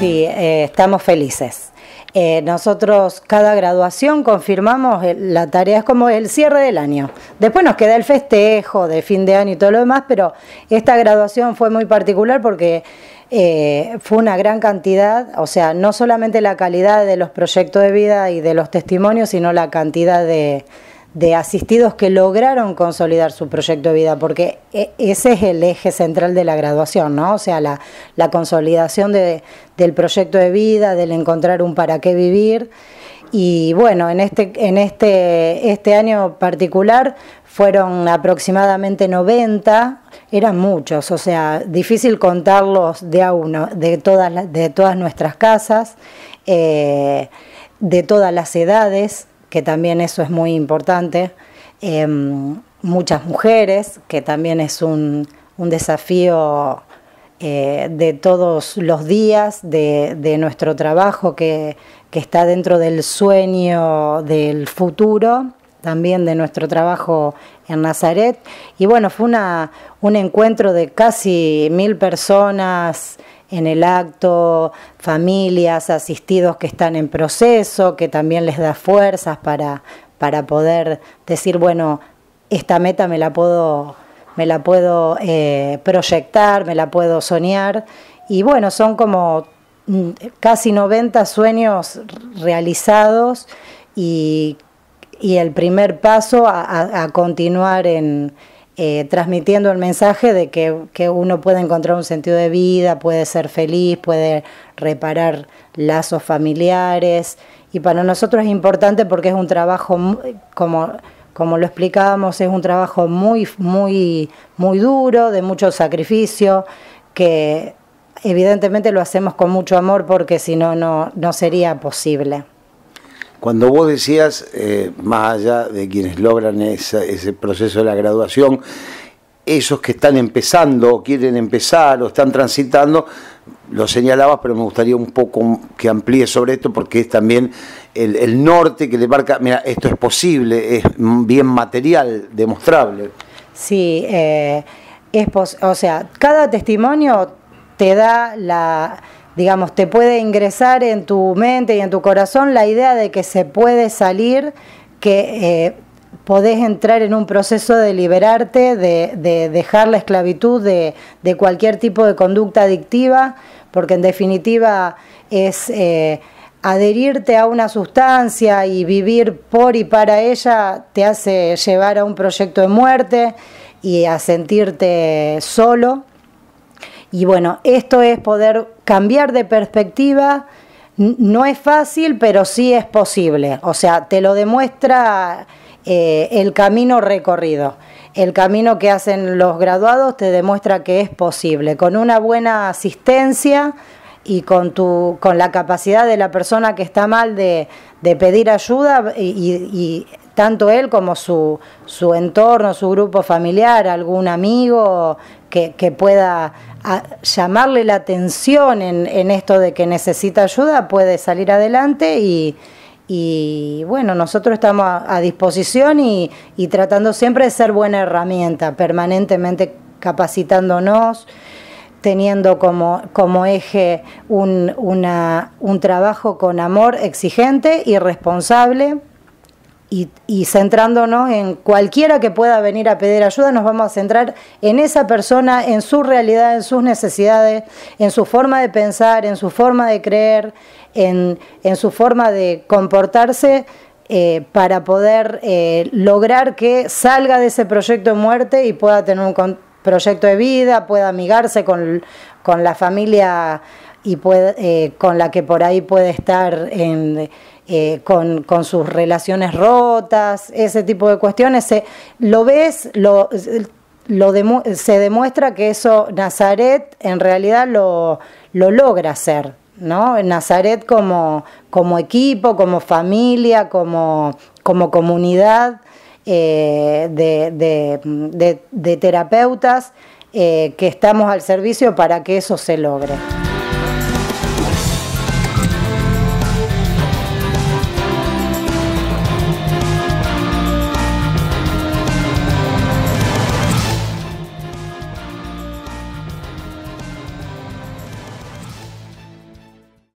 Sí, eh, estamos felices. Eh, nosotros cada graduación confirmamos la tarea, es como el cierre del año. Después nos queda el festejo de fin de año y todo lo demás, pero esta graduación fue muy particular porque eh, fue una gran cantidad, o sea, no solamente la calidad de los proyectos de vida y de los testimonios, sino la cantidad de, de asistidos que lograron consolidar su proyecto de vida, porque e, ese es el eje central de la graduación, ¿no? O sea, la, consolidación del proyecto de vida, del encontrar un para qué vivir. Y bueno, en este, en este, este año particular fueron aproximadamente 90, eran muchos, o sea, difícil contarlos de a uno, de todas, de todas nuestras casas, eh, de todas las edades, que también eso es muy importante. Em, muchas mujeres, que también es un, desafío eh, de todos los días, de, nuestro trabajo que, está dentro del sueño del futuro, también de nuestro trabajo en Nazaret. Y bueno, fue una, un encuentro de casi mil personas en el acto, familias, asistidos que están en proceso, que también les da fuerzas para, para poder decir, bueno, esta meta me la puedo, me la puedo eh, proyectar, me la puedo soñar. Y bueno, son como mm, casi 90 sueños realizados y, el primer paso a continuar en, eh, transmitiendo el mensaje de que, uno puede encontrar un sentido de vida, puede ser feliz, puede reparar lazos familiares. Y para nosotros es importante porque es un trabajo, como, como lo explicábamos, es un trabajo muy, muy, muy duro, de mucho sacrificio, que evidentemente lo hacemos con mucho amor porque si no, no sería posible. Cuando vos decías, eh, más allá de quienes logran ese proceso de la graduación, esos que están empezando, o quieren empezar o están transitando, lo señalabas, pero me gustaría un poco que amplíes sobre esto porque es también el, norte que le marca, mira, esto es posible, es bien material, demostrable. Sí, eh, es o sea, cada testimonio te da la digamos, te puede ingresar en tu mente y en tu corazón la idea de que se puede salir, que eh, podés entrar en un proceso de liberarte, de, dejar la esclavitud de, cualquier tipo de conducta adictiva, porque en definitiva es eh, adherirte a una sustancia y vivir por y para ella te hace llevar a un proyecto de muerte y a sentirte solo. Y bueno, esto es poder cambiar de perspectiva no es fácil, pero sí es posible. O sea, te lo demuestra eh, el camino recorrido. El camino que hacen los graduados te demuestra que es posible. Con una buena asistencia y con, tu, con la capacidad de la persona que está mal de, pedir ayuda y, tanto él como su, su entorno, su grupo familiar, algún amigo, que, pueda ah, llamarle la atención en, esto de que necesita ayuda, puede salir adelante y, bueno, nosotros estamos a, disposición y, tratando siempre de ser buena herramienta, permanentemente capacitándonos teniendo como, eje un trabajo con amor exigente y responsable y, centrándonos en cualquiera que pueda venir a pedir ayuda, nos vamos a centrar en esa persona, en su realidad, en sus necesidades, en su forma de pensar, en su forma de creer, en, su forma de comportarse eh, para poder eh, lograr que salga de ese proyecto de muerte y pueda tener un proyecto de vida, pueda amigarse con, con la familia y eh, con la que por ahí puede estar eh, con, sus relaciones rotas, ese tipo de cuestiones. Se, lo ves, se demuestra que eso Nazaret en realidad lo, logra hacer. ¿no? Nazaret como, equipo, como familia, como, comunidad eh, de, terapeutas que estamos al servicio para que eso se logre.